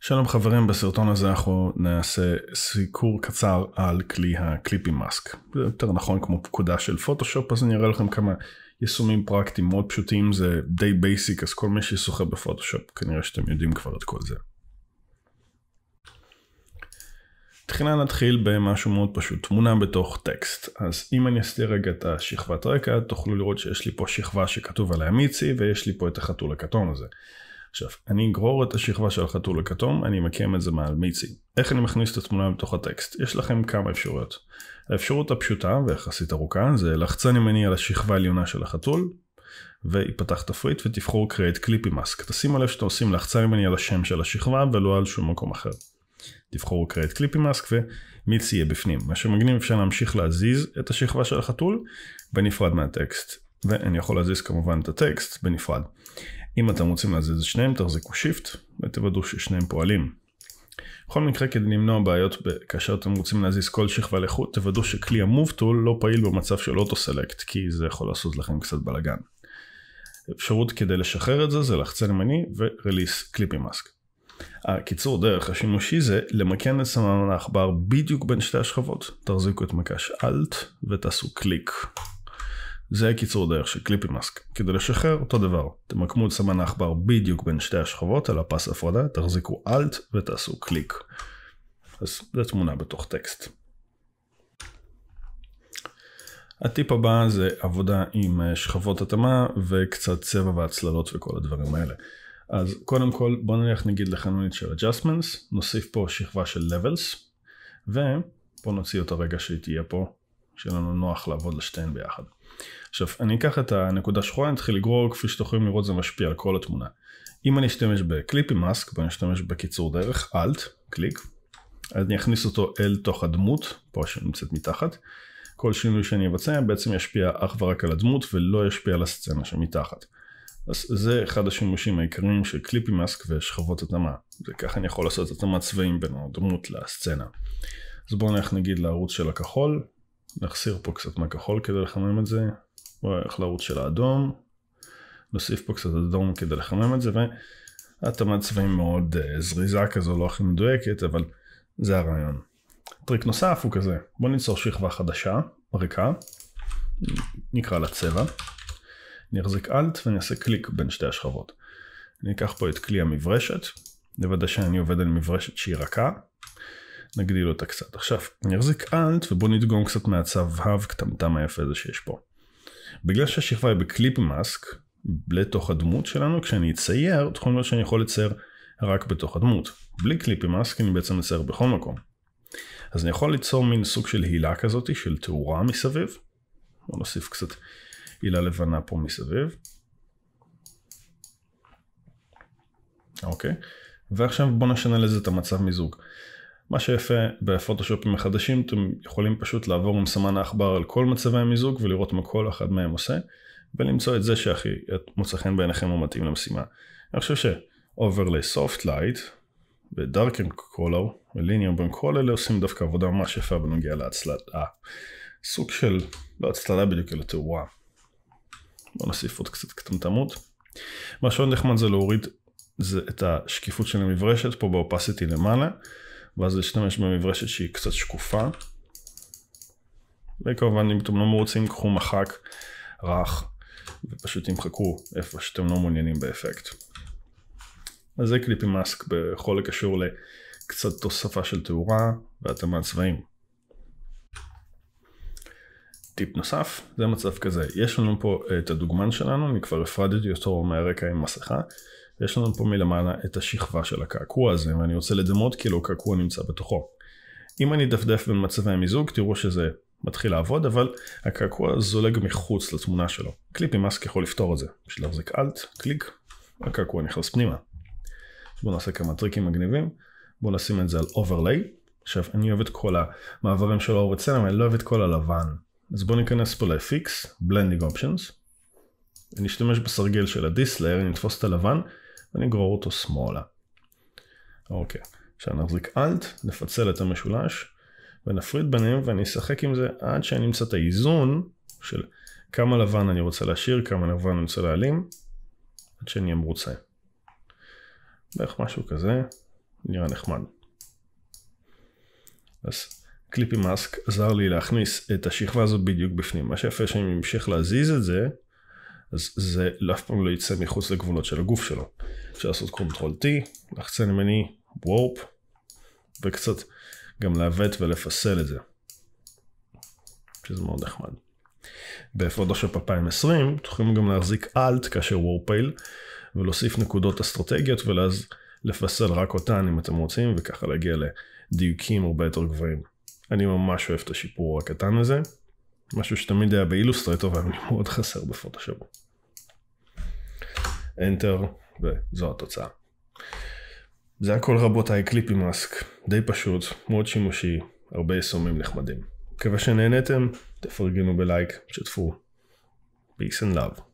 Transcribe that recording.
שלום חברים, בסרטון הזה אנחנו נעשה סיקור קצר על כלי הקליפי מאסק. זה יותר נכון כמו פקודה של פוטושופ, אז אני אראה לכם כמה יישומים פרקטיים מאוד פשוטים, זה די בייסיק, אז כל מי ששוחה בפוטושופ כנראה שאתם יודעים כבר את כל זה. תחילה נתחיל במשהו מאוד פשוט, תמונה בתוך טקסט. אז אם אני אסתיר רגע את השכבת רקע, תוכלו לראות שיש לי פה שכבה שכתוב עליה מיצי, ויש לי פה את החתול הכתום הזה. עכשיו, אני אגרור את השכבה של החתול לכתום, אני אמקם את זה מעל מיצי. איך אני מכניס את התמונה לתוך הטקסט? יש לכם כמה אפשרויות. האפשרות הפשוטה ויחסית ארוכה זה לחצן ימני על השכבה העליונה של החתול, ויפתח תפריט ותבחור create Clipy mask. תשימו לב שאתם עושים לחצן ימני על השם של השכבה ולא על שום מקום אחר. תבחרו create Clipy mask ומיץ יהיה בפנים. מה שמגניב אפשר להמשיך להזיז את השכבה של החתול בנפרד מהטקסט. ואני יכול להזיז כמובן את הטקסט בנפרד. אם אתם רוצים להזיז את שניהם, תחזיקו שיפט ותוודאו ששניהם פועלים. בכל מקרה, כדי למנוע בעיות כאשר אתם רוצים להזיז כל שכבה לחוט, תוודאו שכלי המוב טול לא פעיל במצב של אוטו סלקט, כי זה יכול לעשות לכם קצת בלאגן. אפשרות כדי לשחרר את זה זה לחצן ימני ורליס קליפי מאסק. הקיצור דרך השימושי זה למקן את סמן העכבר בדיוק בין שתי השכבות. תחזיקו את מקש אלט ותעשו קליק. זה היה קיצור דרך של קליפי מאסק. כדי לשחרר אותו דבר, תמקמו את סמן העכבר בדיוק בין שתי השכבות על הפס הפרדה, תחזיקו אלט ותעשו קליק. אז זו תמונה בתוך טקסט. הטיפ הבא זה עבודה עם אה, שכבות התאמה וקצת צבע והצללות וכל הדברים האלה. אז קודם כל בוא נלך נגיד לחנונית של adjustments, נוסיף פה שכבה של levels, ובוא נוציא אותה רגע שהיא תהיה פה שיהיה לנו נוח לעבוד לשתיהן ביחד. עכשיו, אני אקח את הנקודה שחורה, אני אתחיל לגרור, כפי שאתם יכולים לראות זה משפיע על כל התמונה. אם אני אשתמש בקליפי מאסק ואני אשתמש בקיצור דרך, אלט, קליק, אז אני אכניס אותו אל תוך הדמות, פה שנמצאת מתחת. כל שינוי שאני אבצע בעצם ישפיע אך ורק על הדמות ולא ישפיע על הסצנה שמתחת. אז זה אחד השימושים העיקריים של קליפי מאסק ושכבות התאמה. וככה אני יכול לעשות התאמת צבעים בין הדמות לסצנה. אז בואו נלך נגיד לערוץ של הכחול, נחסיר פה קצת מהכחול כדי לחמם את זה, בואו נלך לערוץ של האדום, נוסיף פה קצת אדום כדי לחמם את זה, והתאמת צבעים מאוד uh, זריזה כזו, לא הכי מדויקת, אבל זה הרעיון. טריק נוסף הוא כזה, בואו ניצור שכבה חדשה, ריקה, נקרא לה צבע, אני אחזיק אלט ואני אעשה קליק בין שתי השכבות. אני אקח פה את כלי המברשת, נוודא שאני עובד על מברשת שהיא רכה, נגדיל אותה קצת. עכשיו אני אחזיק אלט ובוא נדגום קצת מהצו האב קטמטם היפה הזה שיש פה. בגלל שהשכבה היא בקליפ מאסק לתוך הדמות שלנו, כשאני אצייר, תוכל לראות שאני יכול לצייר רק בתוך הדמות. בלי קליפ מאסק אני בעצם אצייר בכל מקום. אז אני יכול ליצור מין סוג של הילה כזאת של תאורה מסביב. בוא נוסיף קצת הילה לבנה פה מסביב. אוקיי. ועכשיו בוא נשנה לזה את המצב מיזוג. מה שיפה בפוטושופים החדשים אתם יכולים פשוט לעבור עם סמן העכבר על כל מצבי המיזוג ולראות מה כל אחד מהם עושה ולמצוא את זה שהכי מוצא חן בעיניכם ומתאים למשימה. אני חושב שאוברלי סופט לייט ודארקן קולר וליניאר בין כל אלה עושים דווקא עבודה ממש יפה בנוגע להצללה. סוג של, לא הצללה בדיוק אלא תאורה. בוא נוסיף עוד קצת קטמטמות. מה שעוד נחמד זה להוריד זה את השקיפות של המברשת פה באופסיטי למעלה. ואז להשתמש במברשת שהיא קצת שקופה. וכמובן אם אתם לא מרוצים קחו מחק רך ופשוט תמחקו איפה שאתם לא מעוניינים באפקט. אז זה קליפי מאסק בכל הקשור לקצת תוספה של תאורה והתאמת צבעים. טיפ נוסף זה מצב כזה יש לנו פה אה, את הדוגמן שלנו אני כבר הפרדתי אותו מהרקע עם מסכה יש לנו פה מלמעלה את השכבה של הקעקוע הזה, ואני רוצה לדמות כאילו קעקוע נמצא בתוכו. אם אני אדפדף בין מצבי המיזוג, תראו שזה מתחיל לעבוד, אבל הקעקוע זולג מחוץ לתמונה שלו. קליפ עם מאסק יכול לפתור את זה. בשביל להחזיק אלט, קליק, הקעקוע נכנס פנימה. בואו נעשה כמה טריקים מגניבים. בואו נשים את זה על אוברליי. עכשיו, אני אוהב את כל המעברים של אור וצלם, אני לא אוהב את כל הלבן. אז בואו ניכנס פה ל-FX, Blending Options. אני אשתמש בסרגל של ה אני אתפוס את הלבן, אני אגרור אותו שמאלה. אוקיי, עכשיו נחזיק אלט, נפצל את המשולש ונפריד ביניהם ואני אשחק עם זה עד שאני אמצא את האיזון של כמה לבן אני רוצה להשאיר, כמה לבן אני רוצה להעלים, עד שאני אהיה מרוצה. בערך משהו כזה, נראה נחמד. אז קליפי מאסק עזר לי להכניס את השכבה הזאת בדיוק בפנים. מה שיפה שאני אמשיך להזיז את זה, אז זה אף פעם לא יצא מחוץ לגבולות של הגוף שלו. אפשר לעשות קונטרול T, לחצן ימני, וורפ, וקצת גם לעוות ולפסל את זה. שזה מאוד נחמד. בפוטושופ 2020 תוכלים גם להחזיק אלט כאשר וורפייל ולהוסיף נקודות אסטרטגיות ולאז לפסל רק אותן אם אתם רוצים וככה להגיע לדיוקים הרבה יותר גבוהים. אני ממש אוהב את השיפור הקטן הזה. משהו שתמיד היה באילוסטרטור והיה לי מאוד חסר בפוטושופ. Enter, וזו התוצאה. זה הכל רבותיי, קליפי מאסק, די פשוט, מאוד שימושי, הרבה יישומים נחמדים. מקווה שנהנתם, תפרגנו בלייק, שתפו. Peace and love.